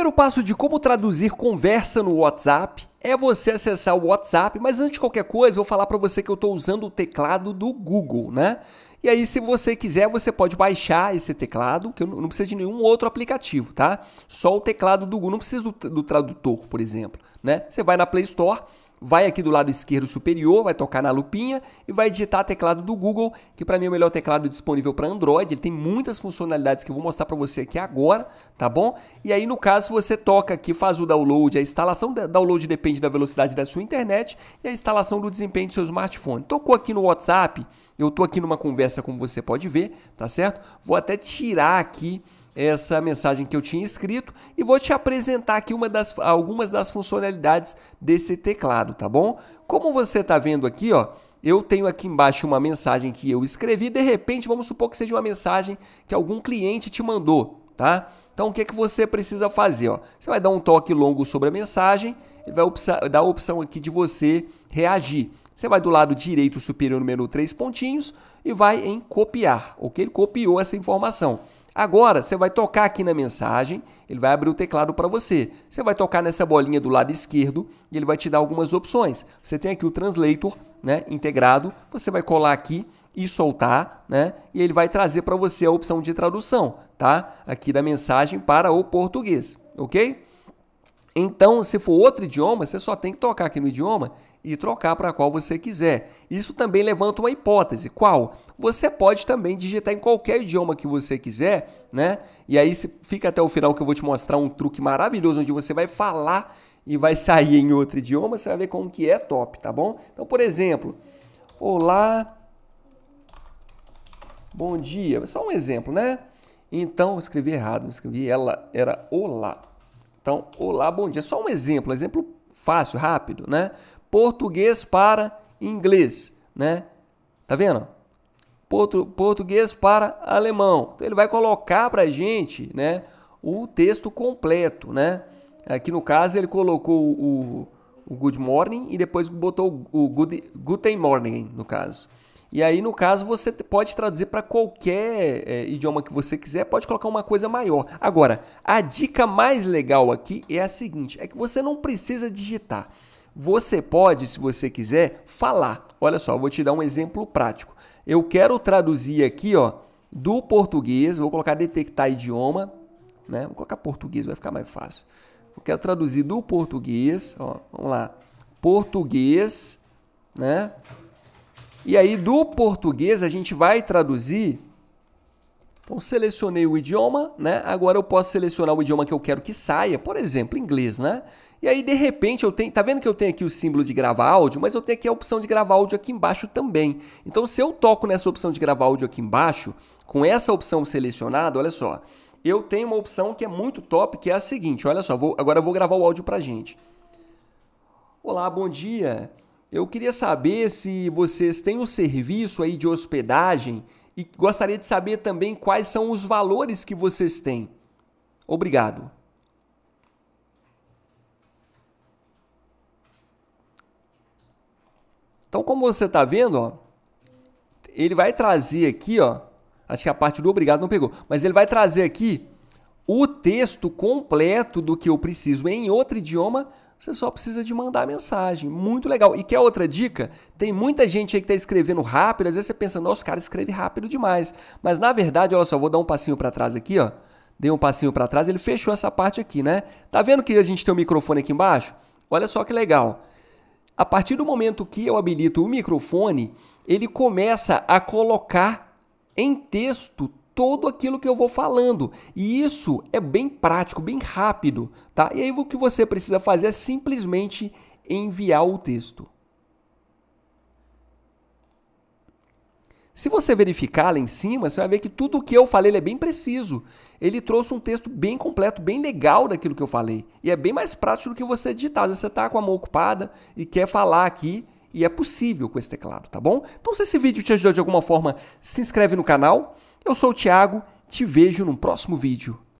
primeiro passo de como traduzir conversa no WhatsApp é você acessar o WhatsApp, mas antes de qualquer coisa, eu vou falar para você que eu estou usando o teclado do Google, né? E aí, se você quiser, você pode baixar esse teclado, que eu não precisa de nenhum outro aplicativo, tá? Só o teclado do Google, não precisa do, do tradutor, por exemplo, né? Você vai na Play Store, vai aqui do lado esquerdo superior, vai tocar na lupinha e vai digitar teclado do Google, que para mim é o melhor teclado disponível para Android. Ele tem muitas funcionalidades que eu vou mostrar para você aqui agora, tá bom? E aí, no caso, você toca aqui, faz o download, a instalação. O download depende da velocidade da sua internet e a instalação do desempenho do seu smartphone. Tocou aqui no WhatsApp, eu estou aqui numa conversa, como você pode ver, tá certo? Vou até tirar aqui essa mensagem que eu tinha escrito e vou te apresentar aqui uma das, algumas das funcionalidades desse teclado, tá bom? Como você está vendo aqui, ó, eu tenho aqui embaixo uma mensagem que eu escrevi, de repente, vamos supor que seja uma mensagem que algum cliente te mandou, tá? Então, o que, é que você precisa fazer? Ó? Você vai dar um toque longo sobre a mensagem, ele vai dar a opção aqui de você reagir. Você vai do lado direito superior no menu três pontinhos e vai em copiar, ok? Ele copiou essa informação. Agora, você vai tocar aqui na mensagem, ele vai abrir o teclado para você. Você vai tocar nessa bolinha do lado esquerdo e ele vai te dar algumas opções. Você tem aqui o translator né, integrado, você vai colar aqui e soltar, né? E ele vai trazer para você a opção de tradução, tá? Aqui da mensagem para o português, ok? Então, se for outro idioma, você só tem que tocar aqui no idioma e trocar para qual você quiser. Isso também levanta uma hipótese, qual? Você pode também digitar em qualquer idioma que você quiser, né? E aí fica até o final que eu vou te mostrar um truque maravilhoso onde você vai falar e vai sair em outro idioma, você vai ver como que é top, tá bom? Então, por exemplo, olá, bom dia, só um exemplo, né? Então, escrevi errado, escrevi ela, era olá. Então, olá, bom dia, só um exemplo, exemplo fácil, rápido, né? português para inglês, né? Tá vendo? Portu, português para alemão. Então ele vai colocar para gente, né, o texto completo, né? Aqui no caso ele colocou o, o good morning e depois botou o good, guten morning no caso. E aí, no caso, você pode traduzir para qualquer é, idioma que você quiser, pode colocar uma coisa maior. Agora, a dica mais legal aqui é a seguinte: é que você não precisa digitar. Você pode, se você quiser, falar. Olha só, vou te dar um exemplo prático. Eu quero traduzir aqui, ó, do português, vou colocar detectar idioma, né? Vou colocar português, vai ficar mais fácil. Eu quero traduzir do português, ó, vamos lá. Português, né? E aí do português a gente vai traduzir então selecionei o idioma, né? Agora eu posso selecionar o idioma que eu quero que saia, por exemplo, inglês, né? E aí de repente eu tenho, tá vendo que eu tenho aqui o símbolo de gravar áudio, mas eu tenho aqui a opção de gravar áudio aqui embaixo também. Então se eu toco nessa opção de gravar áudio aqui embaixo, com essa opção selecionada, olha só, eu tenho uma opção que é muito top, que é a seguinte, olha só, vou, agora eu vou gravar o áudio pra gente. Olá, bom dia. Eu queria saber se vocês têm um serviço aí de hospedagem e gostaria de saber também quais são os valores que vocês têm. Obrigado. Então, como você está vendo, ó, ele vai trazer aqui, ó, acho que a parte do obrigado não pegou, mas ele vai trazer aqui o texto completo do que eu preciso em outro idioma você só precisa de mandar mensagem. Muito legal. E quer outra dica? Tem muita gente aí que está escrevendo rápido. Às vezes você pensa, nossa, cara escreve rápido demais. Mas na verdade, olha só, vou dar um passinho para trás aqui, ó. Dei um passinho para trás, ele fechou essa parte aqui, né? Tá vendo que a gente tem o um microfone aqui embaixo? Olha só que legal. A partir do momento que eu habilito o microfone, ele começa a colocar em texto todo aquilo que eu vou falando. E isso é bem prático, bem rápido, tá? E aí o que você precisa fazer é simplesmente enviar o texto. Se você verificar lá em cima, você vai ver que tudo o que eu falei é bem preciso. Ele trouxe um texto bem completo, bem legal daquilo que eu falei. E é bem mais prático do que você digitar. Às vezes você está com a mão ocupada e quer falar aqui, e é possível com esse teclado, tá bom? Então, se esse vídeo te ajudou de alguma forma, se inscreve no canal. Eu sou o Thiago, te vejo no próximo vídeo.